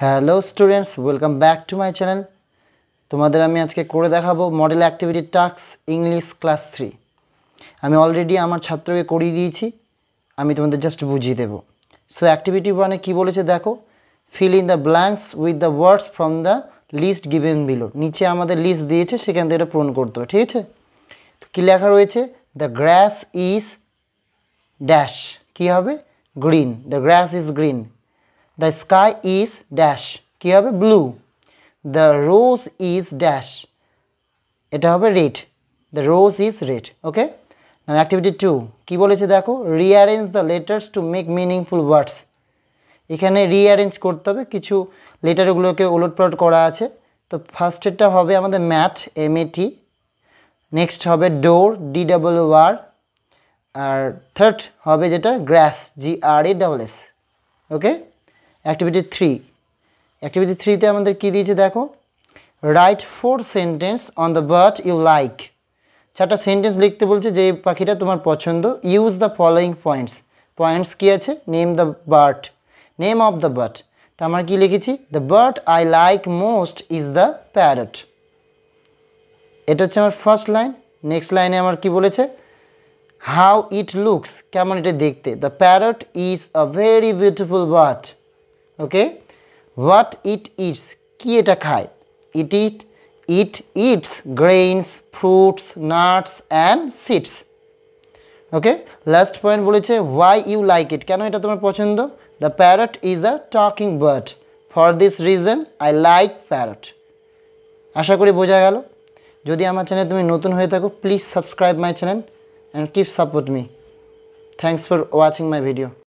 hello students welcome back to my channel তোমাদের আমি আজকে করে দেখাবো model activity task English class three আমি অলরেডি আমার ছাত্রকে করিয়ে দিয়েছি আমি তোমাদের জাস্ট বুঝিয়ে দেবো সো অ্যাক্টিভিটি ওয়ানে কী বলেছে দেখো fill in the blanks with the words from the list given below নিচে আমাদের লিস্ট দিয়েছে সেখান থেকে এটা পূরণ করতে হবে ঠিক আছে কী লেখা রয়েছে দ্য গ্রাস ইজ ড্যাশ কী হবে green the grass is green the sky is dash কী হবে blue the rose is dash এটা হবে red the rose is red okay activity two কী বলেছে দেখো rearrange the letters to make meaningful words এখানে রিঅ্যারেঞ্জ করতে হবে কিছু লেটারগুলোকে ওলটপলট করা আছে তো ফার্স্টেরটা হবে আমাদের math M A T next হবে door D double O R third হবে যেটা grass G R A double S okay activity three activity থ্রিতে আমাদের কী দিয়েছে দেখো write four sentence on the bird you like চারটা সেন্টেন্স লিখতে বলছে যে পাখিটা তোমার পছন্দ use the following points points কী আছে name the bird name of the bird তো আমরা কী লিখেছি the bird I like most is the parrot এটা হচ্ছে আমার ফার্স্ট লাইন নেক্সট লাইনে আমার কী বলেছে হাউ ইট লুকস কেমন এটা দেখতে the parrot is a very beautiful bird okay what it eats কি এটা খায় it eat it eats grains fruits nuts and seeds okay last point বলেছে হোয়াই ইউ লাইক ইট কেন এটা তোমার পছন্দ the parrot is a talking bird for this reason I like parrot আশা করি বোঝা গেল যদি আমার চ্যানেল তুমি নতুন হয়ে থাকো please subscribe my channel and keep support me thanks for watching my video